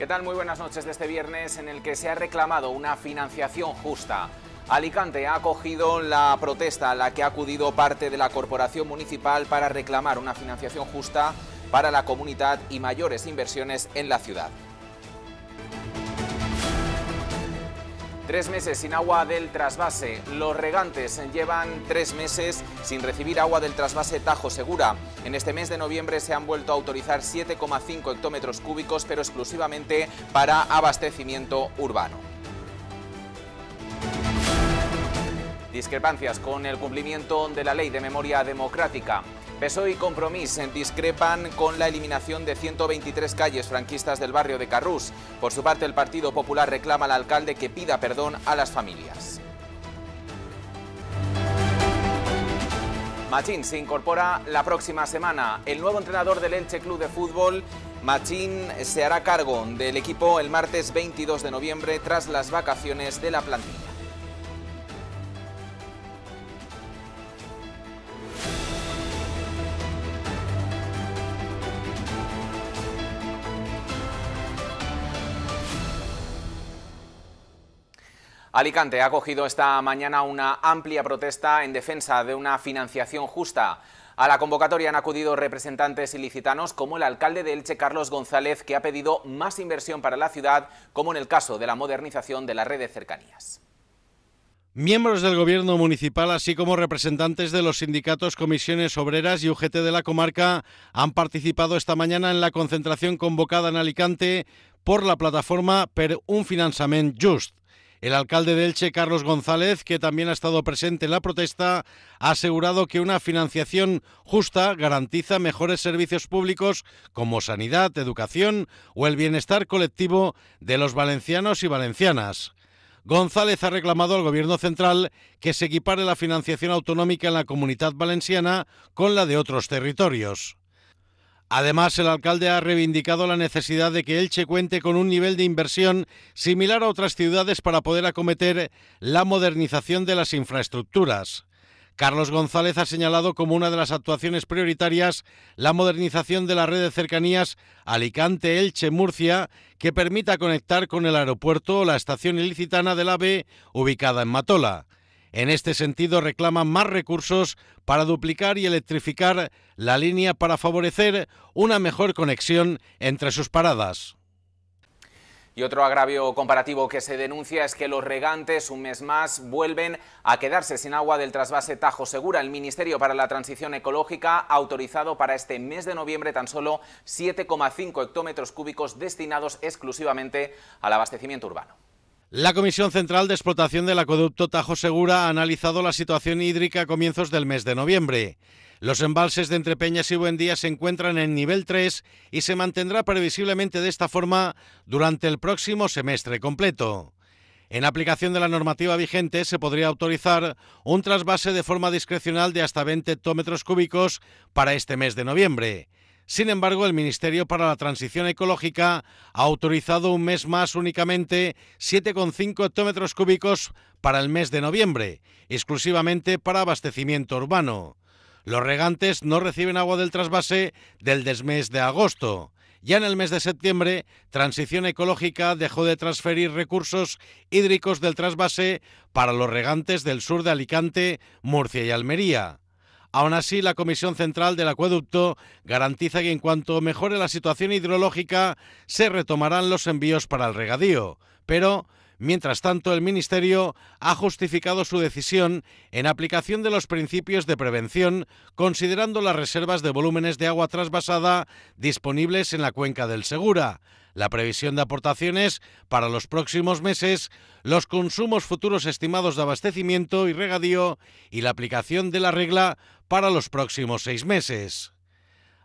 ¿Qué tal? Muy buenas noches de este viernes en el que se ha reclamado una financiación justa. Alicante ha acogido la protesta a la que ha acudido parte de la Corporación Municipal para reclamar una financiación justa para la comunidad y mayores inversiones en la ciudad. Tres meses sin agua del trasvase. Los regantes llevan tres meses sin recibir agua del trasvase Tajo Segura. En este mes de noviembre se han vuelto a autorizar 7,5 hectómetros cúbicos, pero exclusivamente para abastecimiento urbano. Discrepancias con el cumplimiento de la Ley de Memoria Democrática. PSOE y Compromís discrepan con la eliminación de 123 calles franquistas del barrio de Carrús. Por su parte, el Partido Popular reclama al alcalde que pida perdón a las familias. Machín se incorpora la próxima semana. El nuevo entrenador del Enche Club de Fútbol, Machín, se hará cargo del equipo el martes 22 de noviembre tras las vacaciones de la plantilla. Alicante ha acogido esta mañana una amplia protesta en defensa de una financiación justa. A la convocatoria han acudido representantes ilicitanos como el alcalde de Elche, Carlos González, que ha pedido más inversión para la ciudad, como en el caso de la modernización de la red de cercanías. Miembros del Gobierno Municipal, así como representantes de los sindicatos, comisiones obreras y UGT de la comarca, han participado esta mañana en la concentración convocada en Alicante por la plataforma Per un Finanzament Just. El alcalde de Elche, Carlos González, que también ha estado presente en la protesta, ha asegurado que una financiación justa garantiza mejores servicios públicos como sanidad, educación o el bienestar colectivo de los valencianos y valencianas. González ha reclamado al Gobierno central que se equipare la financiación autonómica en la comunidad valenciana con la de otros territorios. Además, el alcalde ha reivindicado la necesidad de que Elche cuente con un nivel de inversión similar a otras ciudades para poder acometer la modernización de las infraestructuras. Carlos González ha señalado como una de las actuaciones prioritarias la modernización de la red de cercanías Alicante-Elche-Murcia, que permita conectar con el aeropuerto o la estación ilicitana del AVE ubicada en Matola. En este sentido, reclaman más recursos para duplicar y electrificar la línea para favorecer una mejor conexión entre sus paradas. Y otro agravio comparativo que se denuncia es que los regantes un mes más vuelven a quedarse sin agua del trasvase Tajo Segura. El Ministerio para la Transición Ecológica ha autorizado para este mes de noviembre tan solo 7,5 hectómetros cúbicos destinados exclusivamente al abastecimiento urbano. La Comisión Central de Explotación del Acueducto Tajo Segura ha analizado la situación hídrica a comienzos del mes de noviembre. Los embalses de Entrepeñas y Buendía se encuentran en nivel 3 y se mantendrá previsiblemente de esta forma durante el próximo semestre completo. En aplicación de la normativa vigente se podría autorizar un trasvase de forma discrecional de hasta 20 hectómetros cúbicos para este mes de noviembre. Sin embargo, el Ministerio para la Transición Ecológica ha autorizado un mes más únicamente 7,5 hectómetros cúbicos para el mes de noviembre, exclusivamente para abastecimiento urbano. Los regantes no reciben agua del trasvase del desmes de agosto. Ya en el mes de septiembre, Transición Ecológica dejó de transferir recursos hídricos del trasvase para los regantes del sur de Alicante, Murcia y Almería. Aún así, la Comisión Central del Acueducto garantiza que en cuanto mejore la situación hidrológica, se retomarán los envíos para el regadío. Pero Mientras tanto, el Ministerio ha justificado su decisión en aplicación de los principios de prevención, considerando las reservas de volúmenes de agua trasvasada disponibles en la cuenca del Segura la previsión de aportaciones para los próximos meses, los consumos futuros estimados de abastecimiento y regadío y la aplicación de la regla para los próximos seis meses.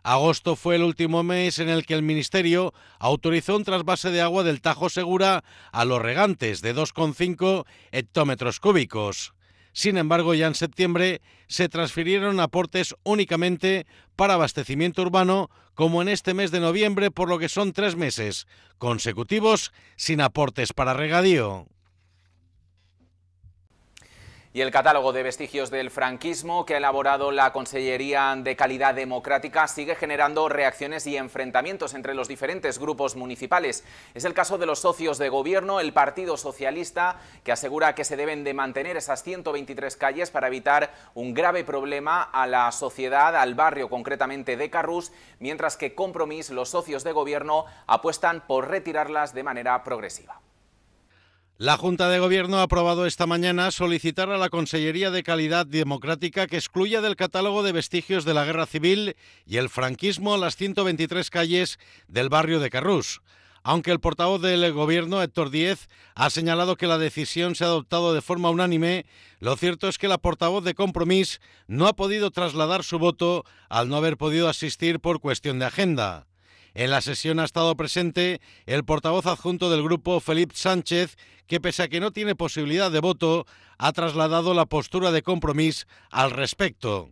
Agosto fue el último mes en el que el Ministerio autorizó un trasvase de agua del Tajo Segura a los regantes de 2,5 hectómetros cúbicos. Sin embargo, ya en septiembre se transfirieron aportes únicamente para abastecimiento urbano, como en este mes de noviembre, por lo que son tres meses consecutivos sin aportes para regadío y el catálogo de vestigios del franquismo que ha elaborado la Consellería de Calidad Democrática sigue generando reacciones y enfrentamientos entre los diferentes grupos municipales. Es el caso de los socios de gobierno, el Partido Socialista, que asegura que se deben de mantener esas 123 calles para evitar un grave problema a la sociedad, al barrio concretamente de Carrús, mientras que Compromís, los socios de gobierno, apuestan por retirarlas de manera progresiva. La Junta de Gobierno ha aprobado esta mañana solicitar a la Consellería de Calidad Democrática que excluya del catálogo de vestigios de la Guerra Civil y el franquismo las 123 calles del barrio de Carrús. Aunque el portavoz del Gobierno, Héctor Díez, ha señalado que la decisión se ha adoptado de forma unánime, lo cierto es que la portavoz de Compromís no ha podido trasladar su voto al no haber podido asistir por cuestión de agenda. En la sesión ha estado presente el portavoz adjunto del grupo, Felipe Sánchez, que pese a que no tiene posibilidad de voto, ha trasladado la postura de compromiso al respecto.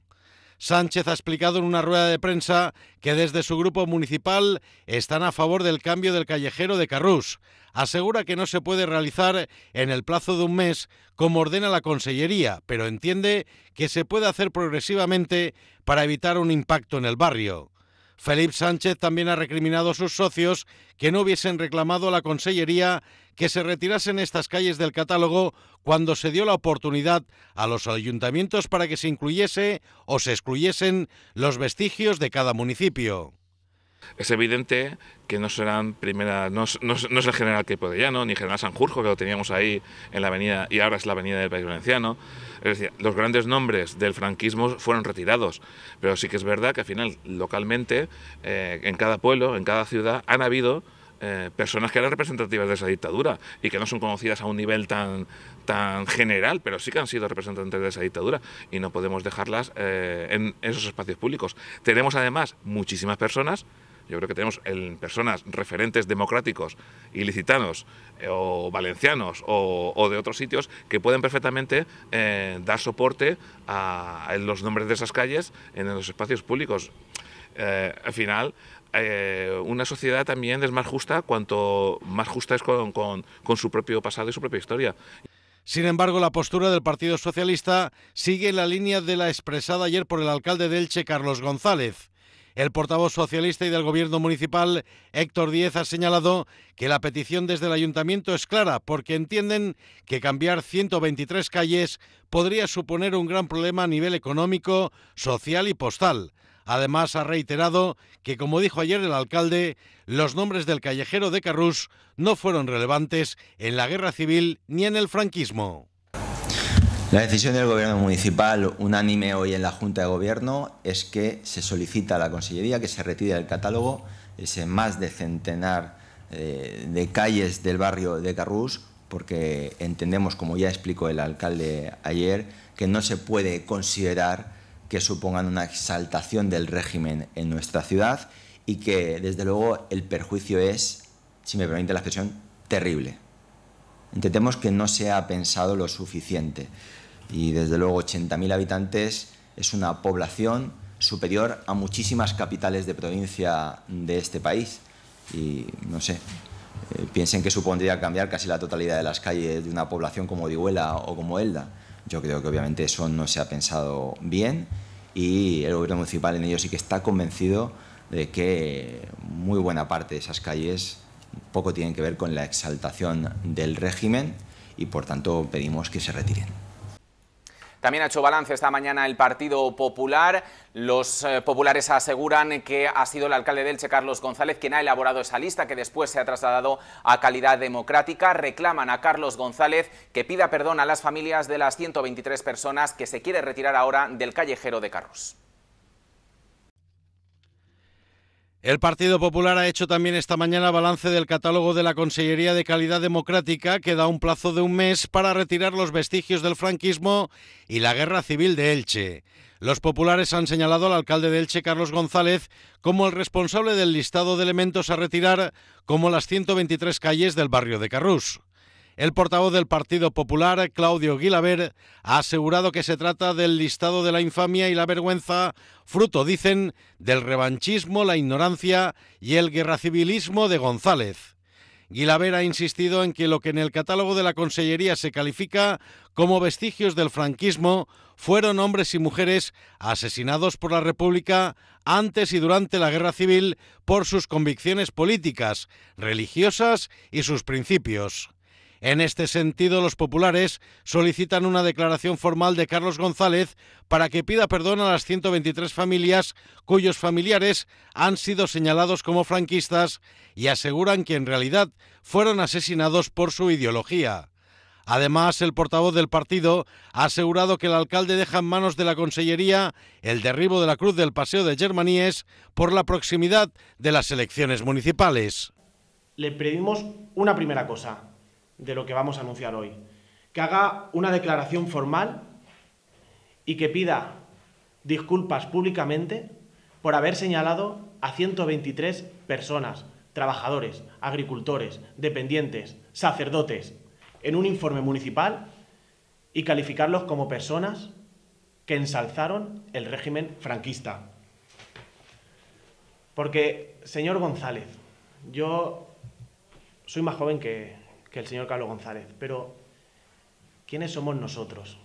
Sánchez ha explicado en una rueda de prensa que desde su grupo municipal están a favor del cambio del callejero de Carrús. Asegura que no se puede realizar en el plazo de un mes como ordena la Consellería, pero entiende que se puede hacer progresivamente para evitar un impacto en el barrio. Felipe Sánchez también ha recriminado a sus socios que no hubiesen reclamado a la Consellería que se retirasen estas calles del catálogo cuando se dio la oportunidad a los ayuntamientos para que se incluyese o se excluyesen los vestigios de cada municipio. Es evidente que no serán primera, no, no es el general que Podellano, ni general Sanjurjo, que lo teníamos ahí en la avenida y ahora es la avenida del País Valenciano. Es decir, los grandes nombres del franquismo fueron retirados, pero sí que es verdad que al final, localmente, eh, en cada pueblo, en cada ciudad, han habido eh, personas que eran representativas de esa dictadura y que no son conocidas a un nivel tan, tan general, pero sí que han sido representantes de esa dictadura y no podemos dejarlas eh, en esos espacios públicos. Tenemos además muchísimas personas yo creo que tenemos personas referentes democráticos, ilicitanos eh, o valencianos o, de otros sitios que pueden perfectamente eh, dar soporte a, los nombres de esas calles en los espacios públicos. Eh, al final, una sociedad también es más justa cuanto más justa es con, su propio pasado y su propia historia. Sin embargo, la postura del Partido Socialista sigue la línea de la expresada ayer por el alcalde de Elche, Carlos González. El portavoz socialista y del gobierno municipal, Héctor Díez, ha señalado que la petición desde el ayuntamiento es clara porque entienden que cambiar 123 calles podría suponer un gran problema a nivel económico, social y postal. Además, ha reiterado que, como dijo ayer el alcalde, los nombres del callejero de Carrús no fueron relevantes en la guerra civil ni en el franquismo. La decisión del Gobierno municipal, unánime hoy en la Junta de Gobierno, es que se solicita a la Consellería que se retire del catálogo ese más de centenar eh, de calles del barrio de Carrús, porque entendemos, como ya explicó el alcalde ayer, que no se puede considerar que supongan una exaltación del régimen en nuestra ciudad y que, desde luego, el perjuicio es, si me permite la expresión, terrible. Entendemos que no se ha pensado lo suficiente. Y desde luego 80.000 habitantes es una población superior a muchísimas capitales de provincia de este país. Y no sé, eh, piensen que supondría cambiar casi la totalidad de las calles de una población como Dihuela o como Elda. Yo creo que obviamente eso no se ha pensado bien y el gobierno municipal en ello sí que está convencido de que muy buena parte de esas calles poco tienen que ver con la exaltación del régimen y por tanto pedimos que se retiren. También ha hecho balance esta mañana el Partido Popular. Los eh, populares aseguran que ha sido el alcalde del Che, Carlos González, quien ha elaborado esa lista que después se ha trasladado a calidad democrática. Reclaman a Carlos González que pida perdón a las familias de las 123 personas que se quiere retirar ahora del callejero de Carros. El Partido Popular ha hecho también esta mañana balance del catálogo de la Consellería de Calidad Democrática que da un plazo de un mes para retirar los vestigios del franquismo y la guerra civil de Elche. Los populares han señalado al alcalde de Elche, Carlos González, como el responsable del listado de elementos a retirar, como las 123 calles del barrio de Carrús. El portavoz del Partido Popular, Claudio Guilaber, ha asegurado que se trata del listado de la infamia y la vergüenza, fruto, dicen, del revanchismo, la ignorancia y el guerracivilismo de González. Guilaber ha insistido en que lo que en el catálogo de la Consellería se califica como vestigios del franquismo fueron hombres y mujeres asesinados por la República antes y durante la Guerra Civil por sus convicciones políticas, religiosas y sus principios. En este sentido, los populares solicitan una declaración formal de Carlos González para que pida perdón a las 123 familias cuyos familiares han sido señalados como franquistas y aseguran que en realidad fueron asesinados por su ideología. Además, el portavoz del partido ha asegurado que el alcalde deja en manos de la Consellería el derribo de la cruz del Paseo de Germaníes por la proximidad de las elecciones municipales. Le pedimos una primera cosa, de lo que vamos a anunciar hoy. Que haga una declaración formal y que pida disculpas públicamente por haber señalado a 123 personas, trabajadores, agricultores, dependientes, sacerdotes, en un informe municipal y calificarlos como personas que ensalzaron el régimen franquista. Porque, señor González, yo soy más joven que, que el señor Carlos González, pero ¿quiénes somos nosotros?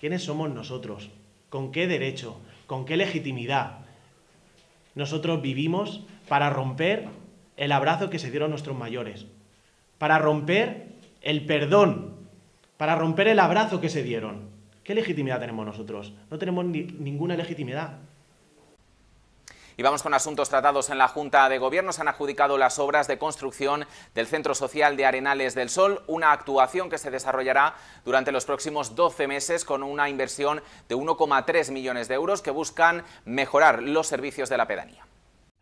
¿Quiénes somos nosotros? ¿Con qué derecho? ¿Con qué legitimidad? Nosotros vivimos para romper el abrazo que se dieron nuestros mayores, para romper el perdón, para romper el abrazo que se dieron. ¿Qué legitimidad tenemos nosotros? No tenemos ninguna legitimidad. Y vamos con asuntos tratados en la Junta de Gobierno. Se han adjudicado las obras de construcción del Centro Social de Arenales del Sol, una actuación que se desarrollará durante los próximos 12 meses con una inversión de 1,3 millones de euros que buscan mejorar los servicios de la pedanía.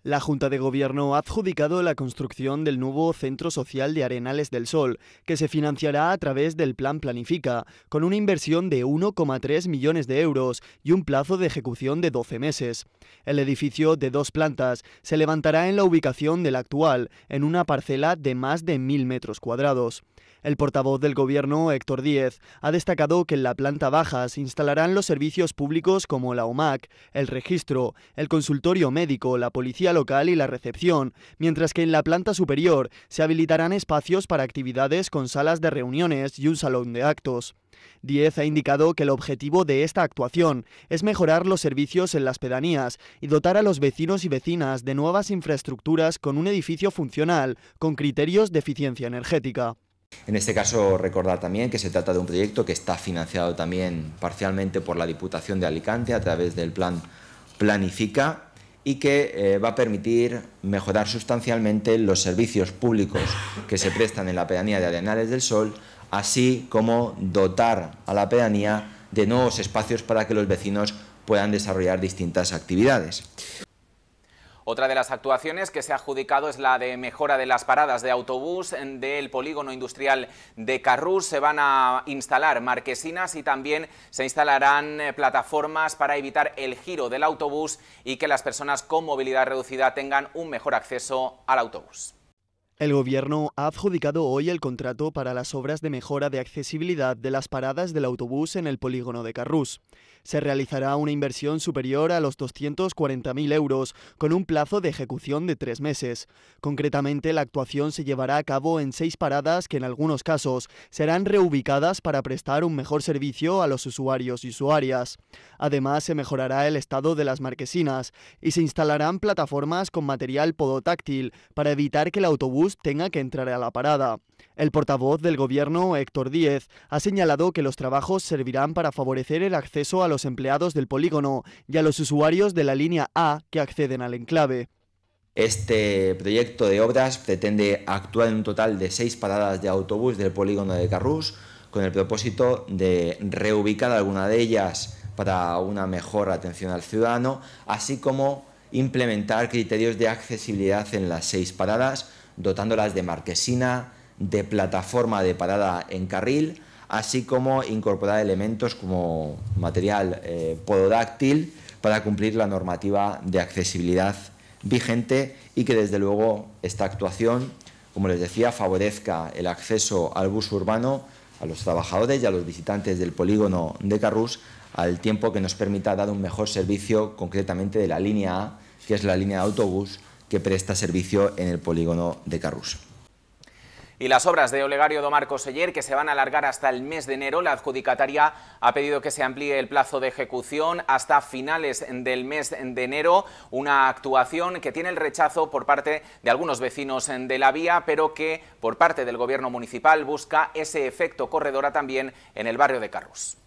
La Junta de Gobierno ha adjudicado la construcción del nuevo Centro Social de Arenales del Sol, que se financiará a través del Plan Planifica, con una inversión de 1,3 millones de euros y un plazo de ejecución de 12 meses. El edificio de dos plantas se levantará en la ubicación del actual, en una parcela de más de 1.000 metros cuadrados. El portavoz del Gobierno, Héctor Díez, ha destacado que en la planta baja se instalarán los servicios públicos como la OMAC, el registro, el consultorio médico, la policía local y la recepción, mientras que en la planta superior se habilitarán espacios para actividades con salas de reuniones y un salón de actos. Diez ha indicado que el objetivo de esta actuación es mejorar los servicios en las pedanías y dotar a los vecinos y vecinas de nuevas infraestructuras con un edificio funcional, con criterios de eficiencia energética. En este caso, recordar también que se trata de un proyecto que está financiado también parcialmente por la Diputación de Alicante a través del plan Planifica y que eh, va a permitir mejorar sustancialmente los servicios públicos que se prestan en la pedanía de Arenales del Sol, así como dotar a la pedanía de nuevos espacios para que los vecinos puedan desarrollar distintas actividades. Otra de las actuaciones que se ha adjudicado es la de mejora de las paradas de autobús del polígono industrial de Carrús. Se van a instalar marquesinas y también se instalarán eh, plataformas para evitar el giro del autobús y que las personas con movilidad reducida tengan un mejor acceso al autobús. El Gobierno ha adjudicado hoy el contrato para las obras de mejora de accesibilidad de las paradas del autobús en el polígono de Carrús se realizará una inversión superior a los 240.000 euros, con un plazo de ejecución de tres meses. Concretamente, la actuación se llevará a cabo en seis paradas que en algunos casos serán reubicadas para prestar un mejor servicio a los usuarios y usuarias. Además, se mejorará el estado de las marquesinas y se instalarán plataformas con material podotáctil para evitar que el autobús tenga que entrar a la parada. El portavoz del Gobierno, Héctor Díez, ha señalado que los trabajos servirán para favorecer el acceso a los empleados del polígono y a los usuarios de la línea A que acceden al enclave. Este proyecto de obras pretende actuar en un total de seis paradas de autobús del polígono de Carrus, con el propósito de reubicar alguna de ellas para una mejor atención al ciudadano, así como implementar criterios de accesibilidad en las seis paradas, dotándolas de marquesina, de plataforma de parada en carril, así como incorporar elementos como material eh, pododáctil para cumplir la normativa de accesibilidad vigente y que desde luego esta actuación, como les decía, favorezca el acceso al bus urbano a los trabajadores y a los visitantes del polígono de Carrús al tiempo que nos permita dar un mejor servicio concretamente de la línea A, que es la línea de autobús que presta servicio en el polígono de Carrús y las obras de Olegario Domarco Seller, que se van a alargar hasta el mes de enero. La adjudicataria ha pedido que se amplíe el plazo de ejecución hasta finales del mes de enero, una actuación que tiene el rechazo por parte de algunos vecinos de la vía, pero que por parte del Gobierno municipal busca ese efecto corredora también en el barrio de Carrus.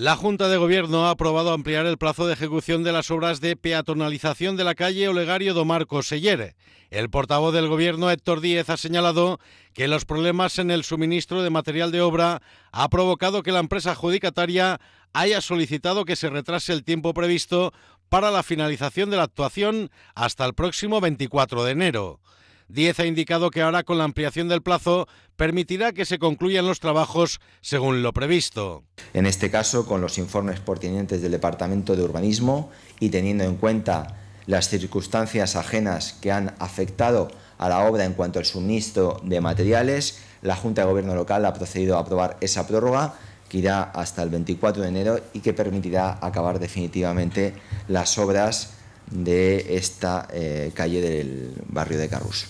La Junta de Gobierno ha aprobado ampliar el plazo de ejecución de las obras de peatonalización de la calle Olegario Domarco Seller. El portavoz del Gobierno, Héctor Díez, ha señalado que los problemas en el suministro de material de obra ha provocado que la empresa adjudicataria haya solicitado que se retrase el tiempo previsto para la finalización de la actuación hasta el próximo 24 de enero. Diez ha indicado que ahora con la ampliación del plazo permitirá que se concluyan los trabajos según lo previsto. En este caso, con los informes pertinentes del Departamento de Urbanismo y teniendo en cuenta las circunstancias ajenas que han afectado a la obra en cuanto al suministro de materiales, la Junta de Gobierno local ha procedido a aprobar esa prórroga que irá hasta el 24 de enero y que permitirá acabar definitivamente las obras de esta eh, calle del barrio de Carrus.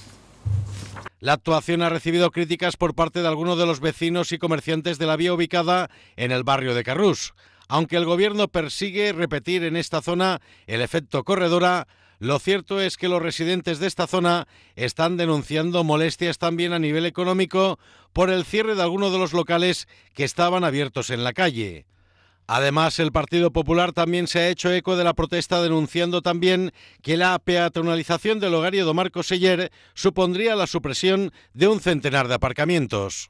La actuación ha recibido críticas por parte de algunos de los vecinos y comerciantes de la vía ubicada en el barrio de Carrús. Aunque el gobierno persigue repetir en esta zona el efecto corredora, lo cierto es que los residentes de esta zona están denunciando molestias también a nivel económico por el cierre de algunos de los locales que estaban abiertos en la calle. Además, el Partido Popular también se ha hecho eco de la protesta denunciando también que la peatonalización del hogario Domarco Seller supondría la supresión de un centenar de aparcamientos.